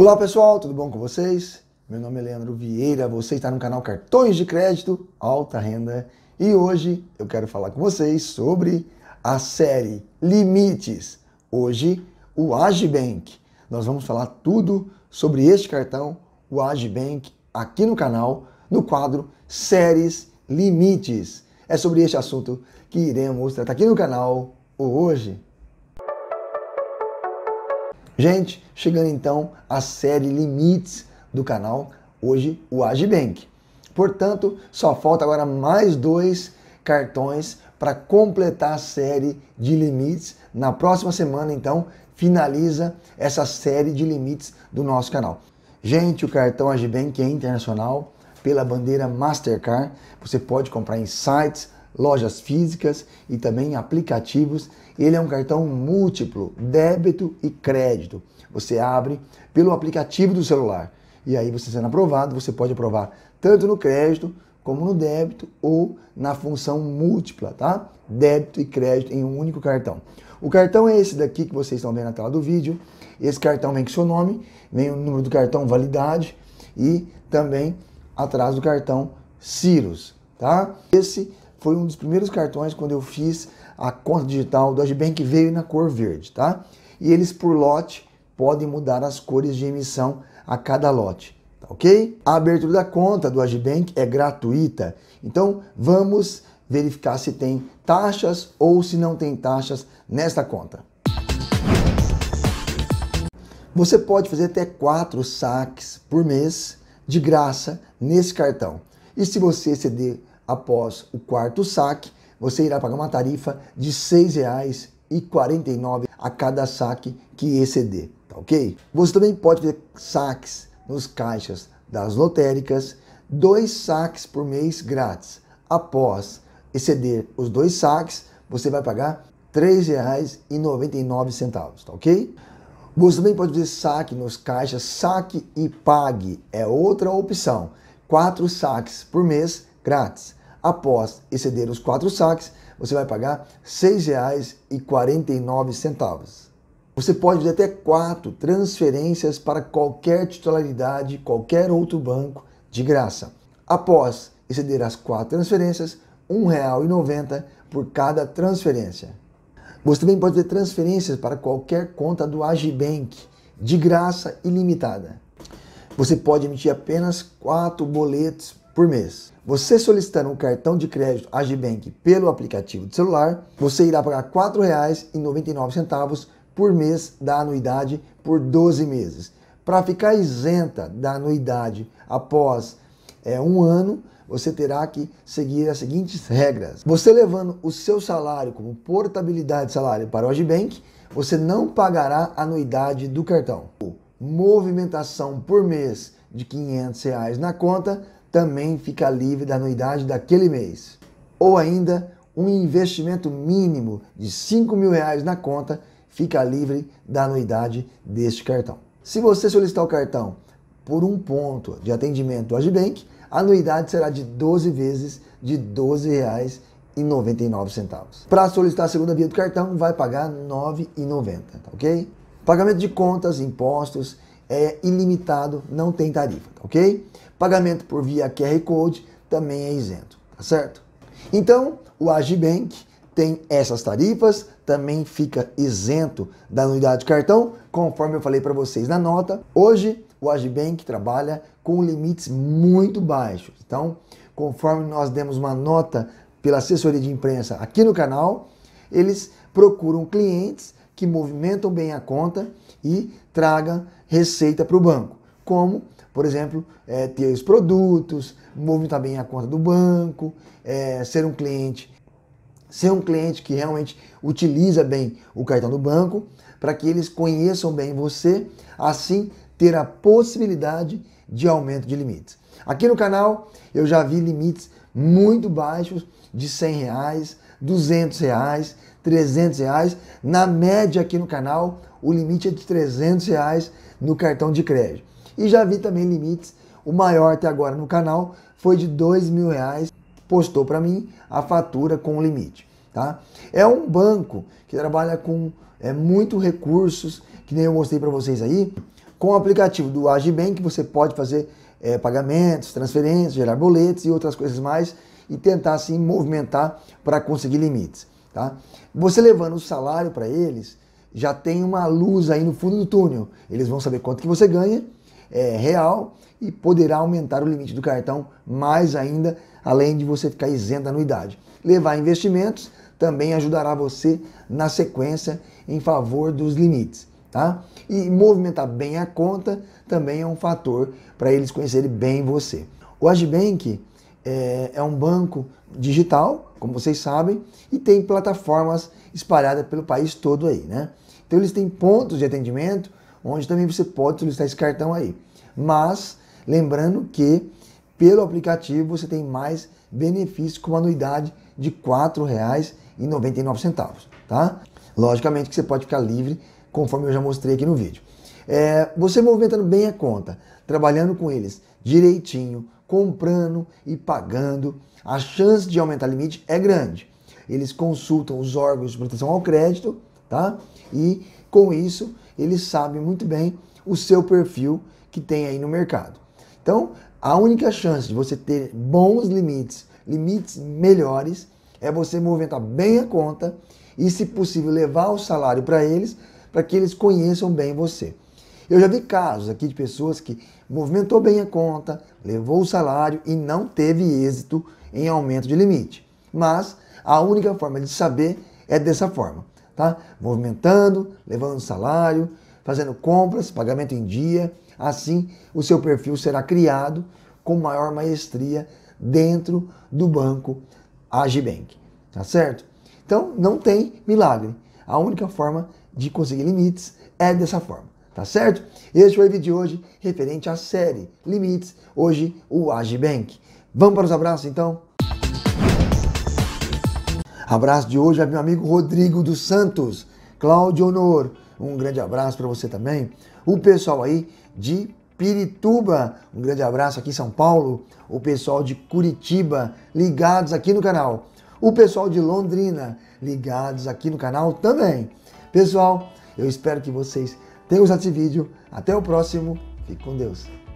Olá pessoal, tudo bom com vocês? Meu nome é Leandro Vieira, você está no canal Cartões de Crédito Alta Renda e hoje eu quero falar com vocês sobre a série Limites. Hoje, o Agibank. Nós vamos falar tudo sobre este cartão, o Agibank, aqui no canal, no quadro Séries Limites. É sobre este assunto que iremos tratar aqui no canal hoje. Gente, chegando então à série Limites do canal, hoje o Agibank. Portanto, só falta agora mais dois cartões para completar a série de limites. Na próxima semana, então, finaliza essa série de limites do nosso canal. Gente, o cartão Agibank é internacional pela bandeira Mastercard. Você pode comprar em sites, lojas físicas e também aplicativos. Ele é um cartão múltiplo, débito e crédito. Você abre pelo aplicativo do celular e aí você sendo aprovado, você pode aprovar tanto no crédito como no débito ou na função múltipla, tá? Débito e crédito em um único cartão. O cartão é esse daqui que vocês estão vendo na tela do vídeo. Esse cartão vem com seu nome, vem o número do cartão validade e também atrás do cartão Cirus, tá? Esse foi um dos primeiros cartões quando eu fiz a conta digital do Agibank veio na cor verde, tá? E eles por lote podem mudar as cores de emissão a cada lote, tá ok? A abertura da conta do Agibank é gratuita, então vamos verificar se tem taxas ou se não tem taxas nesta conta. Você pode fazer até quatro saques por mês de graça nesse cartão. E se você exceder após o quarto saque, você irá pagar uma tarifa de R$ 6,49 a cada saque que exceder, tá ok? Você também pode ter saques nos caixas das lotéricas, dois saques por mês grátis. Após exceder os dois saques, você vai pagar R$ 3,99, tá ok? Você também pode fazer saque nos caixas, saque e pague é outra opção. Quatro saques por mês grátis. Após exceder os quatro saques, você vai pagar R$ 6,49. Você pode fazer até quatro transferências para qualquer titularidade, qualquer outro banco, de graça. Após exceder as quatro transferências, R$ 1,90 por cada transferência. Você também pode fazer transferências para qualquer conta do Agibank, de graça ilimitada. Você pode emitir apenas quatro boletos por mês. Você solicitando um cartão de crédito Agibank pelo aplicativo de celular, você irá pagar R$ 4,99 por mês da anuidade por 12 meses. Para ficar isenta da anuidade após é, um ano, você terá que seguir as seguintes regras. Você levando o seu salário como portabilidade de salário para o Agibank, você não pagará anuidade do cartão. Movimentação por mês de R$ 500 reais na conta também fica livre da anuidade daquele mês. Ou ainda, um investimento mínimo de R$ mil reais na conta fica livre da anuidade deste cartão. Se você solicitar o cartão por um ponto de atendimento do Agibank, a anuidade será de 12 vezes de R$ 12,99. Para solicitar a segunda via do cartão, vai pagar R$ 9,90, tá ok? Pagamento de contas, impostos é ilimitado, não tem tarifa, ok? Pagamento por via QR Code também é isento, tá certo? Então, o Agibank tem essas tarifas, também fica isento da anuidade de cartão, conforme eu falei para vocês na nota. Hoje, o Agibank trabalha com limites muito baixos. Então, conforme nós demos uma nota pela assessoria de imprensa aqui no canal, eles procuram clientes que movimentam bem a conta e traga receita para o banco, como, por exemplo, é, ter os produtos, movimentar bem a conta do banco, é, ser um cliente, ser um cliente que realmente utiliza bem o cartão do banco, para que eles conheçam bem você, assim ter a possibilidade de aumento de limites. Aqui no canal eu já vi limites muito baixos de 100 reais, 200 reais, 300 reais. Na média aqui no canal o limite é de 300 reais no cartão de crédito. E já vi também limites, o maior até agora no canal foi de 2 mil reais, postou para mim a fatura com o limite. Tá? É um banco que trabalha com é, muito recursos, que nem eu mostrei para vocês aí, com o aplicativo do Agibank você pode fazer é, pagamentos, transferências, gerar boletos e outras coisas mais e tentar assim movimentar para conseguir limites. Tá? Você levando o salário para eles, já tem uma luz aí no fundo do túnel. Eles vão saber quanto que você ganha é, real e poderá aumentar o limite do cartão mais ainda, além de você ficar isento da anuidade. Levar investimentos também ajudará você na sequência em favor dos limites, tá? E movimentar bem a conta também é um fator para eles conhecerem bem você. O Agibank é, é um banco digital, como vocês sabem, e tem plataformas espalhadas pelo país todo aí, né? Então eles têm pontos de atendimento onde também você pode solicitar esse cartão aí. Mas lembrando que pelo aplicativo você tem mais benefícios com uma anuidade de R$ 4,99, tá? Logicamente que você pode ficar livre, conforme eu já mostrei aqui no vídeo. É, você movimentando bem a conta, trabalhando com eles direitinho, comprando e pagando, a chance de aumentar limite é grande. Eles consultam os órgãos de proteção ao crédito, tá? E com isso, eles sabem muito bem o seu perfil que tem aí no mercado. Então, a única chance de você ter bons limites, limites melhores, é você movimentar bem a conta e, se possível, levar o salário para eles, para que eles conheçam bem você. Eu já vi casos aqui de pessoas que movimentou bem a conta, levou o salário e não teve êxito em aumento de limite. Mas a única forma de saber é dessa forma, tá? Movimentando, levando o salário, fazendo compras, pagamento em dia, assim o seu perfil será criado com maior maestria dentro do banco Agibank, tá certo? Então não tem milagre. A única forma de conseguir limites é dessa forma. Tá certo? Este foi o vídeo de hoje, referente à série Limites, hoje o Agibank. Vamos para os abraços então? Abraço de hoje é meu amigo Rodrigo dos Santos, Cláudio Honor. Um grande abraço para você também. O pessoal aí de Pirituba, um grande abraço aqui em São Paulo. O pessoal de Curitiba, ligados aqui no canal. O pessoal de Londrina, ligados aqui no canal também. Pessoal, eu espero que vocês Deus Ate Vídeo. Até o próximo. Fique com Deus.